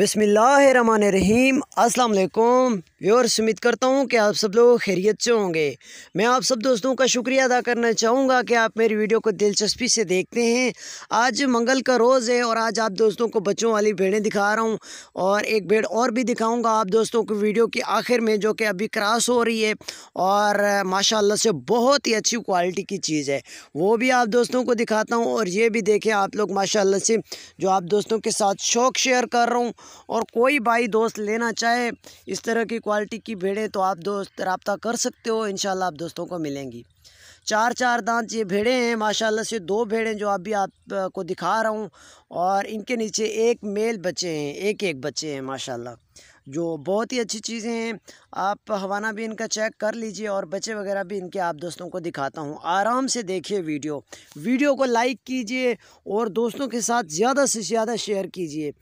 रहीम अल्लाम व्यवर सुमित करता हूँ कि आप सब लोग खैरियत से होंगे मैं आप सब दोस्तों का शुक्रिया अदा करना चाहूँगा कि आप मेरी वीडियो को दिलचस्पी से देखते हैं आज मंगल का रोज़ है और आज आप दोस्तों को बच्चों वाली भेड़ें दिखा रहा हूँ और एक भेड़ और भी दिखाऊँगा आप दोस्तों को वीडियो की आखिर में जो कि अभी क्रॉस हो रही है और माशाला से बहुत ही अच्छी क्वालिटी की चीज़ है वो भी आप दोस्तों को दिखाता हूँ और ये भी देखें आप लोग माशा से जो आप दोस्तों के साथ शौक शेयर कर रहा हूँ और कोई भाई दोस्त लेना चाहे इस तरह की क्वालिटी की भेड़ें तो आप दोस्त रबता कर सकते हो इन आप दोस्तों को मिलेंगी चार चार दांत ये भेड़ें हैं माशाल्लाह से दो भेड़ें जो अभी आप आपको दिखा रहा हूँ और इनके नीचे एक मेल बच्चे हैं एक एक बच्चे हैं माशाल्लाह जो बहुत ही अच्छी चीज़ें हैं आप हवाना भी इनका चेक कर लीजिए और बच्चे वगैरह भी इनके आप दोस्तों को दिखाता हूँ आराम से देखिए वीडियो वीडियो को लाइक कीजिए और दोस्तों के साथ ज़्यादा से ज़्यादा शेयर कीजिए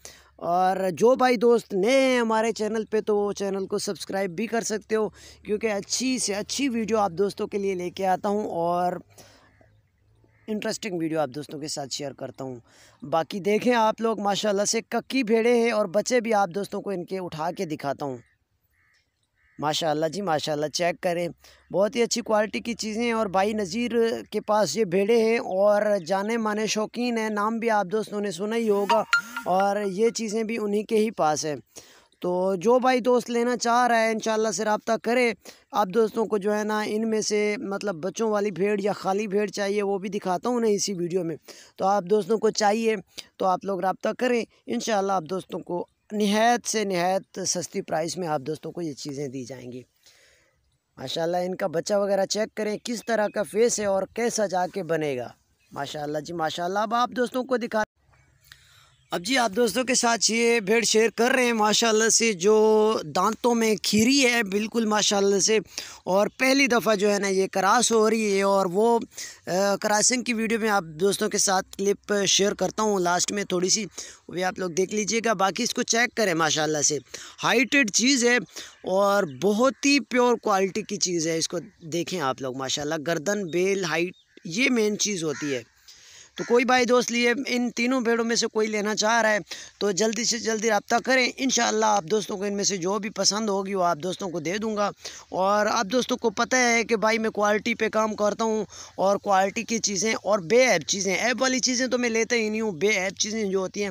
और जो भाई दोस्त नए हैं हमारे चैनल पे तो वो चैनल को सब्सक्राइब भी कर सकते हो क्योंकि अच्छी से अच्छी वीडियो आप दोस्तों के लिए लेके आता हूँ और इंटरेस्टिंग वीडियो आप दोस्तों के साथ शेयर करता हूँ बाकी देखें आप लोग माशाल्लाह से कक्की भेड़े हैं और बच्चे भी आप दोस्तों को इनके उठा के दिखाता हूँ माशाल्लाह जी माशाल्लाह चेक करें बहुत ही अच्छी क्वालिटी की चीज़ें हैं और भाई नज़ीर के पास ये भेड़े हैं और जाने माने शौकीन हैं नाम भी आप दोस्तों ने सुना ही होगा और ये चीज़ें भी उन्हीं के ही पास हैं तो जो भाई दोस्त लेना चाह रहा है इन से रबता करे आप दोस्तों को जो है ना इनमें से मतलब बच्चों वाली भेड़ या खाली भेड़ चाहिए वो भी दिखाता हूँ ना इसी वीडियो में तो आप दोस्तों को चाहिए तो आप लोग रबता करें इन आप दोस्तों को नहायत से नहायत सस्ती प्राइस में आप दोस्तों को ये चीज़ें दी जाएंगी माशाल्लाह इनका बच्चा वगैरह चेक करें किस तरह का फेस है और कैसा जाके बनेगा माशाल्लाह जी माशाल्लाह अब आप दोस्तों को दिखा अब जी आप दोस्तों के साथ ये भेड़ शेयर कर रहे हैं माशाल्लाह से जो दांतों में खीरी है बिल्कुल माशाल्लाह से और पहली दफ़ा जो है ना ये क्रास हो रही है और वो क्रासिंग की वीडियो में आप दोस्तों के साथ क्लिप शेयर करता हूँ लास्ट में थोड़ी सी वो भी आप लोग देख लीजिएगा बाकी इसको चेक करें माशाला से हाइटेड चीज़ है और बहुत ही प्योर क्वालिटी की चीज़ है इसको देखें आप लोग माशाला गर्दन बेल हाइट ये मेन चीज़ होती है तो कोई भाई दोस्त लिए इन तीनों पेड़ों में से कोई लेना चाह रहा है तो जल्दी से जल्दी रबता करें इन आप दोस्तों को इनमें से जो भी पसंद होगी वो आप दोस्तों को दे दूँगा और आप दोस्तों को पता है कि भाई मैं क्वालिटी पर काम करता हूँ और क्वालिटी की चीज़ें और बे ऐप चीज़ें ऐप वाली चीज़ें तो मैं लेता ही नहीं हूँ बेऐब चीज़ें जो होती हैं